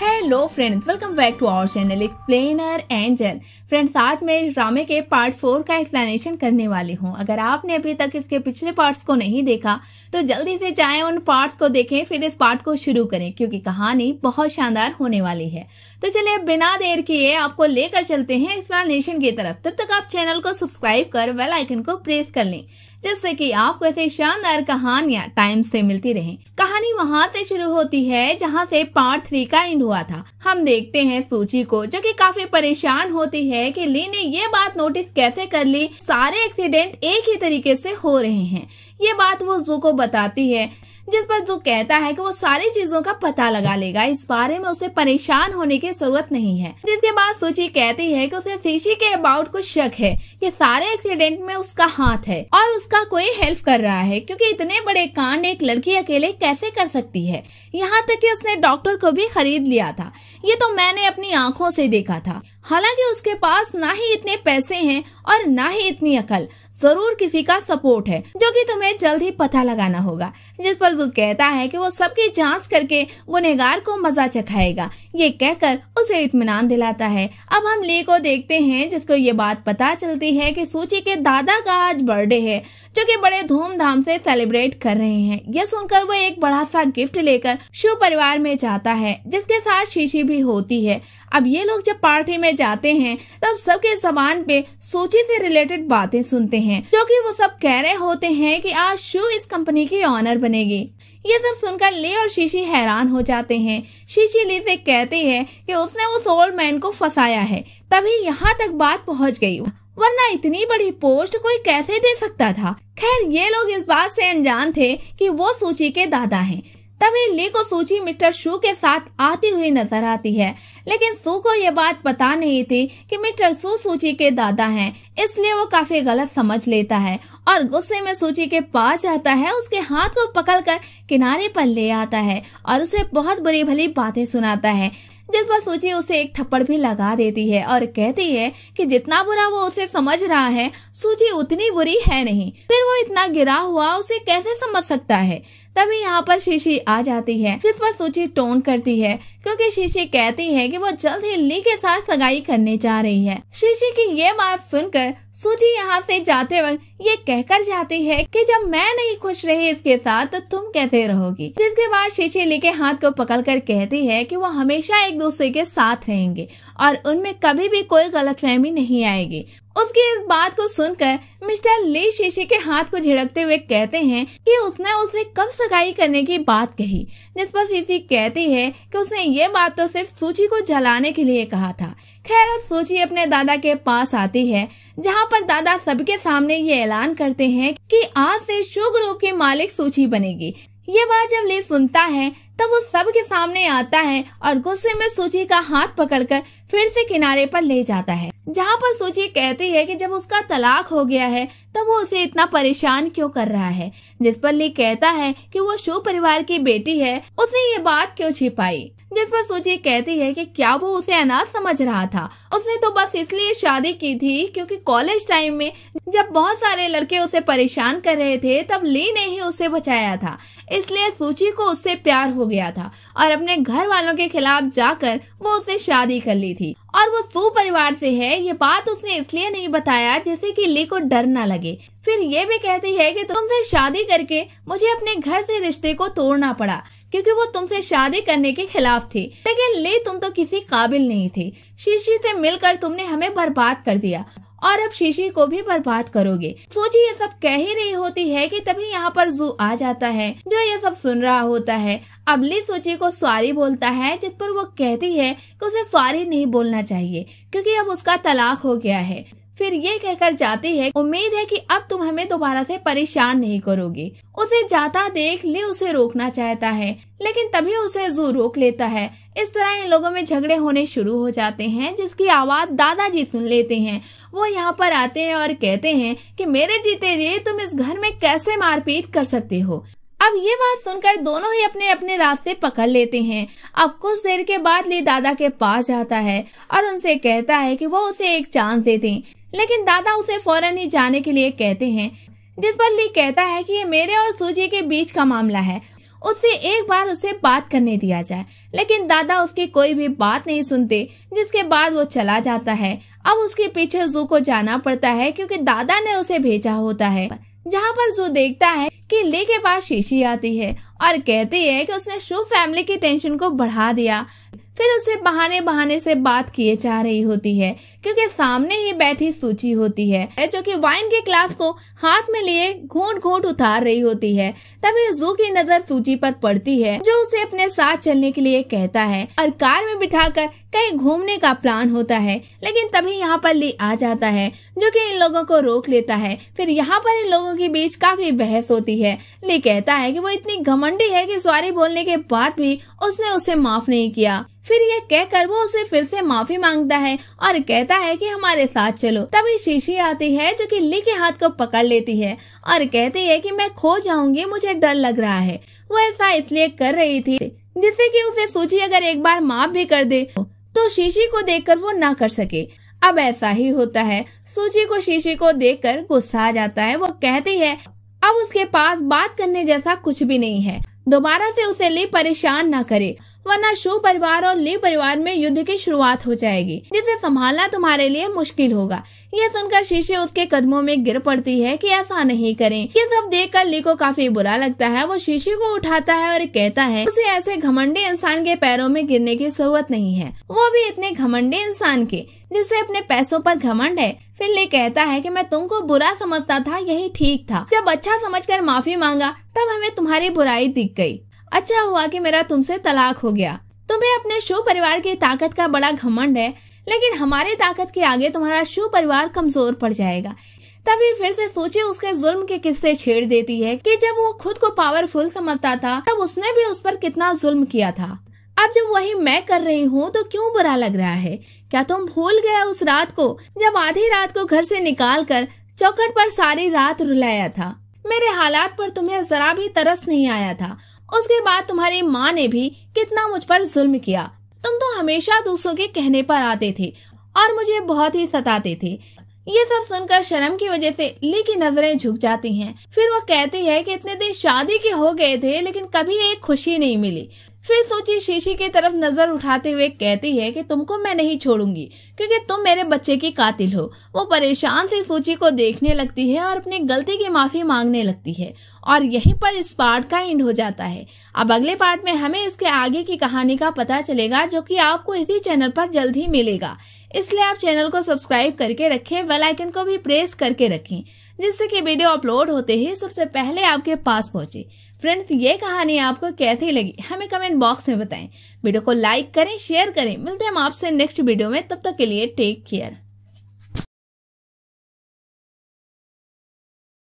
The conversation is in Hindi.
Hello friends welcome back to our channel explainer angel friends आज मैं इस ड्रामे के पार्ट फोर का एक्सप्लेनेशन करने वाली हूँ अगर आपने अभी तक इसके पिछले पार्ट्स को नहीं देखा तो जल्दी से चाहे उन पार्ट्स को देखें फिर इस पार्ट को शुरू करें क्योंकि कहानी बहुत शानदार होने वाली है तो चलिए बिना देर किए आपको लेकर चलते हैं एक्सप्लेनेशन की तरफ तब तक आप चैनल को सब्सक्राइब कर वेलाइकन को प्रेस कर लें जिससे कि आपको ऐसे शानदार कहानियाँ टाइम से मिलती रहे कहानी वहाँ से शुरू होती है जहाँ से पार्ट थ्री का एंड हुआ था हम देखते हैं सूची को जो कि काफी परेशान होती है कि ली ने ये बात नोटिस कैसे कर ली सारे एक्सीडेंट एक ही तरीके से हो रहे हैं ये बात वो जू को बताती है जिस पर जू कहता है कि वो सारी चीजों का पता लगा लेगा इस बारे में उसे परेशान होने की जरूरत नहीं है जिसके बाद सूची कहती है कि उसे शीशी के अबाउट कुछ शक है कि सारे एक्सीडेंट में उसका हाथ है और उसका कोई हेल्प कर रहा है क्योंकि इतने बड़े कांड एक लड़की अकेले कैसे कर सकती है यहाँ तक की उसने डॉक्टर को भी खरीद लिया था ये तो मैंने अपनी आँखों से देखा था हालांकि उसके पास ना ही इतने पैसे हैं और ना ही इतनी अकल जरूर किसी का सपोर्ट है जो कि तुम्हें जल्द ही पता लगाना होगा जिस पर वो कहता है कि वो सबकी जांच करके गुनेगार को मजा चखाएगा ये कहकर उसे इतमान दिलाता है अब हम ली को देखते हैं जिसको ये बात पता चलती है कि सूची के दादा का आज बर्थडे है जो कि बड़े धूमधाम से सेलिब्रेट कर रहे हैं यह सुनकर वो एक बड़ा सा गिफ्ट लेकर शिव परिवार में जाता है जिसके साथ शीशी भी होती है अब ये लोग जब पार्टी में जाते हैं तब सबके सामान पे सूची से रिलेटेड बातें सुनते हैं जो कि वो सब कह रहे होते हैं कि आज शू इस कंपनी की ऑनर बनेगी ये सब सुनकर ले और शीशी हैरान हो जाते हैं शीशी ली से कहती है कि उसने उस ओल्ड मैन को फंसाया है तभी यहाँ तक बात पहुँच गई वरना इतनी बड़ी पोस्ट कोई कैसे दे सकता था खैर ये लोग इस बात से अनजान थे कि वो सूची के दादा हैं तभी ली को सूची मिस्टर शू के साथ आती हुई नजर आती है लेकिन शू को यह बात पता नहीं थी कि मिस्टर शू सूची के दादा हैं इसलिए वो काफी गलत समझ लेता है और गुस्से में सूची के पास जाता है उसके हाथ को पकड़कर किनारे पर ले आता है और उसे बहुत बुरी भली बातें सुनाता है जिस पर सूची उसे एक थप्पड़ भी लगा देती है और कहती है कि जितना बुरा वो उसे समझ रहा है सूची उतनी बुरी है नहीं फिर वो इतना गिरा हुआ उसे कैसे समझ सकता है तभी यहाँ पर शीशी आ जाती है जिस पर सूची टोन करती है क्योंकि शीशी कहती है कि वो जल्द ही ली के साथ सगाई करने जा रही है शीशी की ये बात सुनकर सूची यहाँ से जाते वक्त ये कहकर जाती है कि जब मैं नहीं खुश रही इसके साथ तो तुम कैसे रहोगी जिसके बाद शीशी ली के हाथ को कर कहती है की वो हमेशा एक दूसरे के साथ रहेंगे और उनमें कभी भी कोई गलत नहीं आएगी उसकी इस बात को सुनकर मिस्टर ले शीशे के हाथ को झिड़कते हुए कहते हैं कि उसने उसे कब सगाई करने की बात कही जिस पर सीसी कहती है कि उसने ये बात तो सिर्फ सूची को जलाने के लिए कहा था खैर अब सूची अपने दादा के पास आती है जहाँ पर दादा सबके सामने ये ऐलान करते हैं कि आज से शुभ ग्रुप की मालिक सूची बनेगी ये बात जब ली सुनता है तब वो सब के सामने आता है और गुस्से में सूची का हाथ पकड़कर फिर से किनारे पर ले जाता है जहाँ पर सूची कहती है कि जब उसका तलाक हो गया है तब वो उसे इतना परेशान क्यों कर रहा है जिस पर ली कहता है कि वो शिव परिवार की बेटी है उसने ये बात क्यों छिपाई जिस पर सूची कहती है कि क्या वो उसे अनाथ समझ रहा था उसने तो बस इसलिए शादी की थी क्योंकि कॉलेज टाइम में जब बहुत सारे लड़के उसे परेशान कर रहे थे तब ली ने ही उसे बचाया था इसलिए सूची को उससे प्यार हो गया था और अपने घर वालों के खिलाफ जाकर वो उसे शादी कर ली थी और वो सू परिवार से है ये बात उसने इसलिए नहीं बताया जैसे कि ली को डर ना लगे फिर ये भी कहती है कि तुमसे शादी करके मुझे अपने घर से रिश्ते को तोड़ना पड़ा क्योंकि वो तुमसे शादी करने के खिलाफ थे लेकिन ले तुम तो किसी काबिल नहीं थे शीशी से मिलकर तुमने हमें बर्बाद कर दिया और अब शीशी को भी बर्बाद करोगे सोची ये सब कह ही रही होती है कि तभी यहाँ पर जू आ जाता है जो ये सब सुन रहा होता है अब ली सोची को स्वारी बोलता है जिस पर वो कहती है कि उसे स्वारी नहीं बोलना चाहिए क्योंकि अब उसका तलाक हो गया है फिर ये कहकर जाती है उम्मीद है कि अब तुम हमें दोबारा से परेशान नहीं करोगे उसे जाता देख ले उसे रोकना चाहता है लेकिन तभी उसे जू रोक लेता है इस तरह इन लोगों में झगड़े होने शुरू हो जाते हैं जिसकी आवाज दादाजी सुन लेते हैं वो यहाँ पर आते हैं और कहते हैं कि मेरे जीते जी तुम इस घर में कैसे मारपीट कर सकते हो अब ये बात सुनकर दोनों ही अपने अपने रास्ते पकड़ लेते हैं अब कुछ देर के बाद ली दादा के पास जाता है और उनसे कहता है कि वो उसे एक चांस देते लेकिन दादा उसे फौरन ही जाने के लिए कहते हैं जिस पर ली कहता है कि ये मेरे और सूजी के बीच का मामला है उससे एक बार उसे बात करने दिया जाए लेकिन दादा उसकी कोई भी बात नहीं सुनते जिसके बाद वो चला जाता है अब उसके पीछे जू को जाना पड़ता है क्योंकि दादा ने उसे भेजा होता है जहाँ पर जू देखता है कि ली के पास शीशी आती है और कहती है कि उसने शू फैमिली की टेंशन को बढ़ा दिया फिर उसे बहाने बहाने से बात किए जा रही होती है क्योंकि सामने ही बैठी सूची होती है जो कि वाइन के ग्लास को हाथ में लिए घूट घूट उतार रही होती है तभी जू की नजर सूची पर पड़ती है जो उसे अपने साथ चलने के लिए कहता है और कार में बिठाकर कहीं घूमने का प्लान होता है लेकिन तभी यहाँ पर ली आ जाता है जो कि इन लोगों को रोक लेता है फिर यहाँ पर इन लोगों के बीच काफी बहस होती है ली कहता है कि वो इतनी घमंडी है कि सॉरी बोलने के बाद भी उसने उसे माफ नहीं किया फिर यह कहकर वो उसे फिर से माफी मांगता है और कहता है कि हमारे साथ चलो तभी शीशी आती है जो कि ली के हाथ को पकड़ लेती है और कहती है कि मैं खो जाऊंगी मुझे डर लग रहा है वो ऐसा इसलिए कर रही थी जिससे कि उसे सूची अगर एक बार माफ भी कर दे तो शीशी को देखकर वो ना कर सके अब ऐसा ही होता है सूची को शीशे को देखकर गुस्सा आ जाता है वो कहती है अब उसके पास बात करने जैसा कुछ भी नहीं है दोबारा से उसे ली परेशान ना करे वरना शो परिवार और ली परिवार में युद्ध की शुरुआत हो जाएगी जिसे संभालना तुम्हारे लिए मुश्किल होगा ये सुनकर शीशे उसके कदमों में गिर पड़ती है कि ऐसा नहीं करें ये सब देख कर ली को काफी बुरा लगता है वो शीशे को उठाता है और कहता है उसे ऐसे घमंडी इंसान के पैरों में गिरने की जरूरत नहीं है वो भी इतने घमंडी इंसान के जिसे अपने पैसों पर घमंड है ले कहता है कि मैं तुमको बुरा समझता था यही ठीक था जब अच्छा समझकर माफी मांगा तब हमें तुम्हारी बुराई दिख गई अच्छा हुआ कि मेरा तुमसे तलाक हो गया तुम्हें अपने शो परिवार की ताकत का बड़ा घमंड है लेकिन हमारी ताकत के आगे तुम्हारा शो परिवार कमजोर पड़ जाएगा तभी फिर से सोचे उसके जुल्म के किस्से छेड़ देती है कि जब वो खुद को पावरफुल समझता था तब उसने भी उस पर कितना जुल्म किया था अब जब वही मैं कर रही हूँ तो क्यों बुरा लग रहा है क्या तुम भूल गए उस रात को जब आधी रात को घर से निकाल कर चौखट पर सारी रात रुलाया था मेरे हालात पर तुम्हें जरा भी तरस नहीं आया था उसके बाद तुम्हारी माँ ने भी कितना मुझ पर जुल्म किया तुम तो हमेशा दूसरों के कहने पर आते थे और मुझे बहुत ही सताते थे ये सब सुनकर शर्म की वजह से ली की नजरें झुक जाती हैं। फिर वो कहती है कि इतने दिन शादी के हो गए थे लेकिन कभी एक खुशी नहीं मिली फिर सोची शीशी की तरफ नजर उठाते हुए कहती है कि तुमको मैं नहीं छोड़ूंगी क्योंकि तुम मेरे बच्चे की कातिल हो वो परेशान से सूची को देखने लगती है और अपनी गलती की माफी मांगने लगती है और यहीं पर इस पार्ट का एंड हो जाता है अब अगले पार्ट में हमें इसके आगे की कहानी का पता चलेगा जो कि आपको इसी चैनल पर जल्द ही मिलेगा इसलिए आप चैनल को सब्सक्राइब करके रखें वेलाइकन को भी प्रेस करके रखें जिससे कि वीडियो अपलोड होते ही सबसे पहले आपके पास पहुंचे फ्रेंड्स ये कहानी आपको कैसी लगी हमें कमेंट बॉक्स में बताएं वीडियो को लाइक करें शेयर करें मिलते हैं हम आपसे नेक्स्ट वीडियो में तब तक के लिए टेक केयर